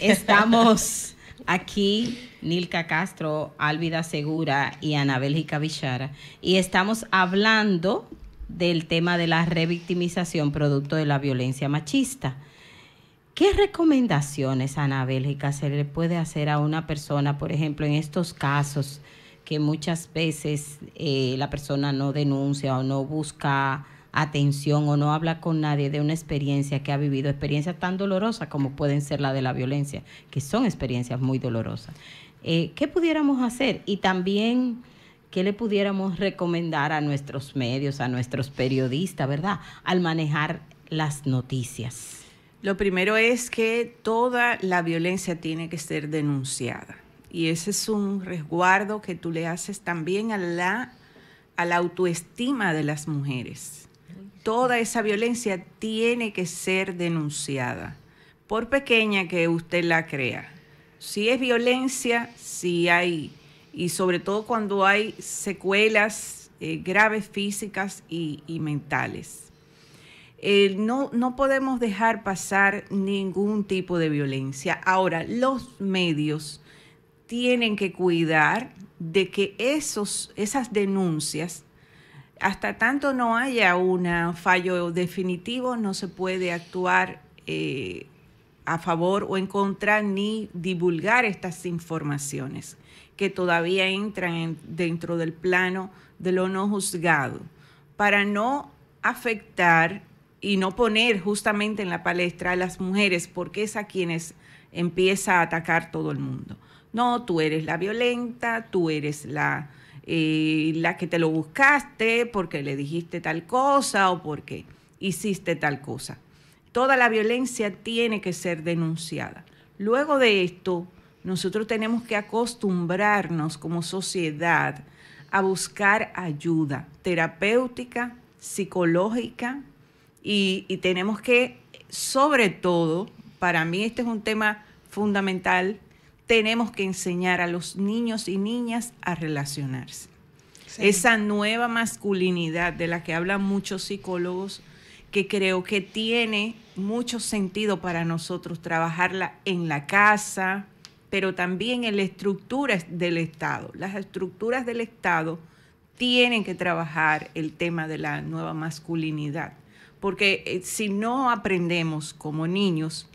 Estamos aquí, Nilka Castro, Álvida Segura y Ana Bélgica Villara y estamos hablando del tema de la revictimización producto de la violencia machista. ¿Qué recomendaciones, Ana Bélgica, se le puede hacer a una persona, por ejemplo, en estos casos que muchas veces eh, la persona no denuncia o no busca atención o no habla con nadie de una experiencia que ha vivido, experiencias tan dolorosas como pueden ser la de la violencia, que son experiencias muy dolorosas. Eh, ¿Qué pudiéramos hacer? Y también, ¿qué le pudiéramos recomendar a nuestros medios, a nuestros periodistas, verdad? Al manejar las noticias. Lo primero es que toda la violencia tiene que ser denunciada. Y ese es un resguardo que tú le haces también a la, a la autoestima de las mujeres toda esa violencia tiene que ser denunciada, por pequeña que usted la crea. Si es violencia, si hay, y sobre todo cuando hay secuelas eh, graves físicas y, mentales. Eh, no, no podemos dejar pasar ningún tipo de violencia. Ahora, los medios tienen que cuidar de que esos, esas denuncias hasta tanto no haya un fallo definitivo, no se puede actuar eh, a favor o en contra ni divulgar estas informaciones que todavía entran dentro del plano de lo no juzgado, para no afectar y no poner justamente en la palestra a las mujeres, porque es a quienes empieza a atacar todo el mundo. No, tú eres la violenta, tú eres la eh, la que te lo buscaste porque le dijiste tal cosa o porque hiciste tal cosa. Toda la violencia tiene que ser denunciada. Luego de esto, nosotros tenemos que acostumbrarnos como sociedad a buscar ayuda terapéutica, psicológica y, y tenemos que, sobre todo, para mí este es un tema fundamental, tenemos que enseñar a los niños y niñas a relacionarse. Esa nueva masculinidad de la que hablan muchos psicólogos, que creo que tiene mucho sentido para nosotros trabajarla en la casa, pero también en las estructuras del Estado. Las estructuras del Estado tienen que trabajar el tema de la nueva masculinidad, porque eh, si no aprendemos como niños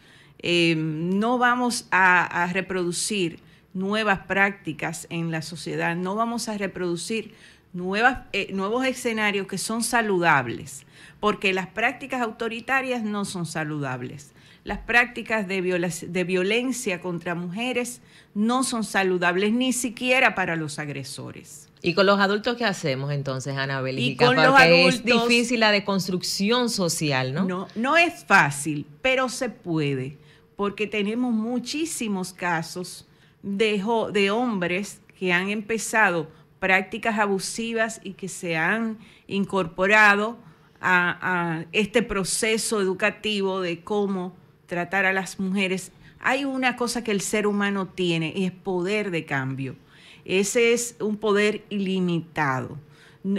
eh, no vamos a, reproducir nuevas prácticas en la sociedad, no vamos a reproducir Nuevas, eh, nuevos escenarios que son saludables, porque las prácticas autoritarias no son saludables. Las prácticas de, de violencia contra mujeres no son saludables ni siquiera para los agresores. ¿Y con los adultos qué hacemos entonces, Ana Y los adultos, es difícil la deconstrucción social, ¿no? No, no es fácil, pero se puede porque tenemos muchísimos casos de, hombres que han empezado prácticas abusivas y que se han incorporado a, a, este proceso educativo de cómo tratar a las mujeres, hay una cosa que el ser humano tiene y es poder de cambio. Ese es un poder ilimitado.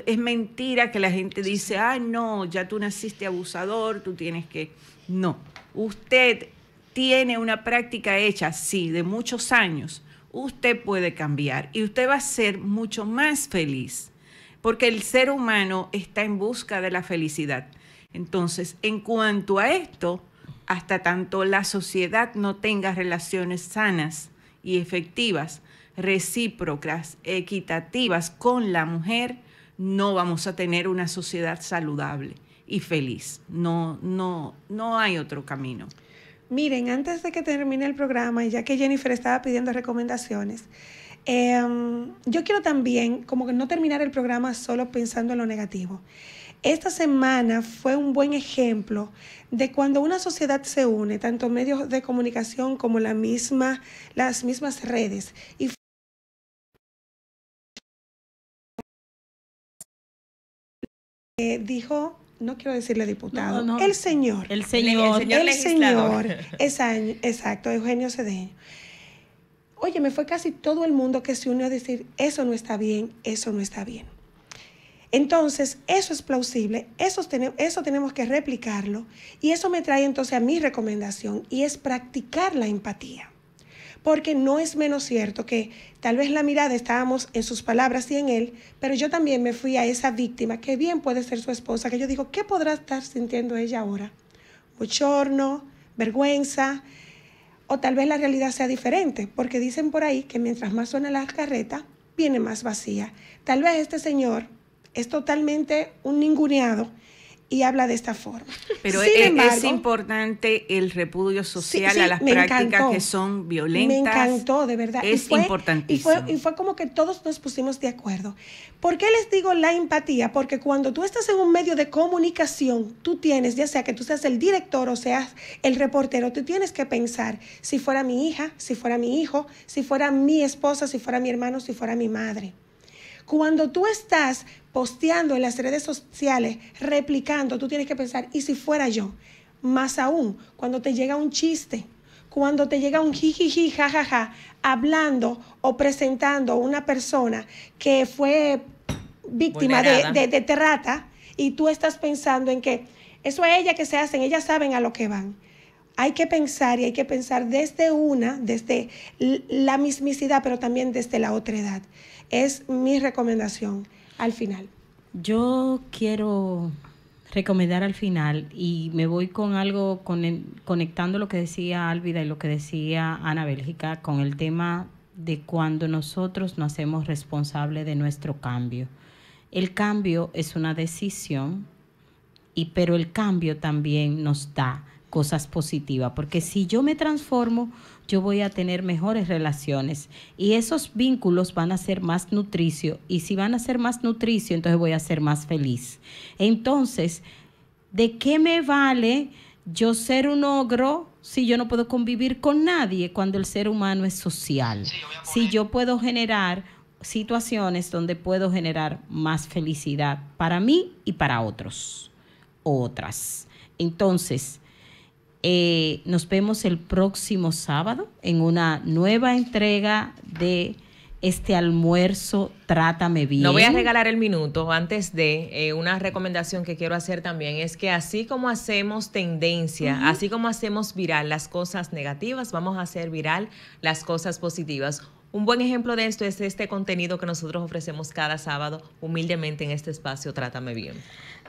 Es mentira que la gente dice, ah, no, ya tú naciste abusador, tú tienes que... No, usted tiene una práctica hecha, sí, de muchos años, usted puede cambiar y usted va a ser mucho más feliz, porque el ser humano está en busca de la felicidad. Entonces, en cuanto a esto, hasta tanto la sociedad no tenga relaciones sanas y efectivas, recíprocas, equitativas con la mujer, no vamos a tener una sociedad saludable y feliz. No, no, no hay otro camino. Miren, antes de que termine el programa, y ya que Jennifer estaba pidiendo recomendaciones, em, yo quiero también como que no terminar el programa solo pensando en lo negativo. Esta semana fue un buen ejemplo de cuando una sociedad se une, tanto medios de comunicación como la misma, las mismas redes. Y eh, dijo no quiero decirle diputado, el señor. El señor. El señor, el señor exacto, Eugenio Cedeño. Oye, me fue casi todo el mundo que se unió a decir, eso no está bien, eso no está bien. Entonces, eso es plausible, eso, eso tenemos que replicarlo y eso me trae entonces a mi recomendación y es practicar la empatía porque no es menos cierto que tal vez la mirada estábamos en sus palabras y en él, pero yo también me fui a esa víctima, que bien puede ser su esposa, que yo digo, ¿qué podrá estar sintiendo ella ahora? Bochorno, vergüenza, o tal vez la realidad sea diferente, porque dicen por ahí que mientras más suena la carreta, viene más vacía. Tal vez este señor es totalmente un ninguneado y habla de esta forma. Pero e-, es, importante el repudio social a las prácticas que son violentas. Me encantó, de verdad. Es importantísimo. y fue como que todos nos pusimos de acuerdo. ¿Por qué les digo la empatía? Porque cuando tú estás en un medio de comunicación, tú tienes, ya sea que tú seas el director o seas el reportero, tú tienes que pensar, si fuera mi hija, si fuera mi hijo, si fuera mi esposa, si fuera mi hermano, si fuera mi madre. Cuando tú estás posteando en las redes sociales, replicando, tú tienes que pensar, ¿y si fuera yo? Más aún, cuando te llega un chiste, cuando te llega un jijiji, jajaja, hablando o presentando a una persona que fue víctima de, de, terrata y tú estás pensando en que eso es ella que se hacen, ellas saben a lo que van. Hay que pensar y hay que pensar desde una, desde la mismicidad, pero también desde la otra edad. Es mi recomendación al final. Yo quiero recomendar al final y me voy con algo con conectando lo que decía Álvida y lo que decía Ana Bélgica con el tema de cuando nosotros nos hacemos responsable de nuestro cambio. El cambio es una decisión, y, pero el cambio también nos da cosas positivas, porque si yo me transformo, yo voy a tener mejores relaciones y esos vínculos van a ser más nutricio y si van a ser más nutricio, entonces voy a ser más feliz. Entonces, ¿de qué me vale yo ser un ogro si yo no puedo convivir con nadie cuando el ser humano es social? si yo puedo generar situaciones donde puedo generar más felicidad para mí y para otros otras. Entonces, eh, nos vemos el próximo sábado en una nueva entrega de este almuerzo Trátame Bien. No voy a regalar el minuto antes de eh, una recomendación que quiero hacer también, es que así como hacemos tendencia, así como hacemos viral las cosas negativas, vamos a hacer viral las cosas positivas. Un buen ejemplo de esto es este contenido que nosotros ofrecemos cada sábado humildemente en este espacio Trátame Bien.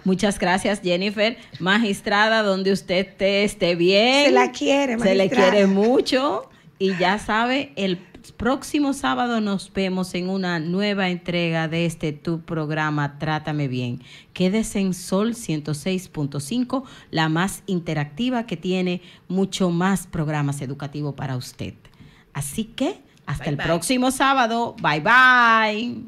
Muchas gracias, Jennifer. Magistrada, donde usted te esté bien. Se la quiere, magistrada. Se le quiere mucho. Y ya sabe, el próximo sábado nos vemos en una nueva entrega de este tu programa Trátame Bien. Quédese en Sol 106.5, la más interactiva que tiene mucho más programas educativos para usted. Así que hasta el próximo sábado. Bye bye.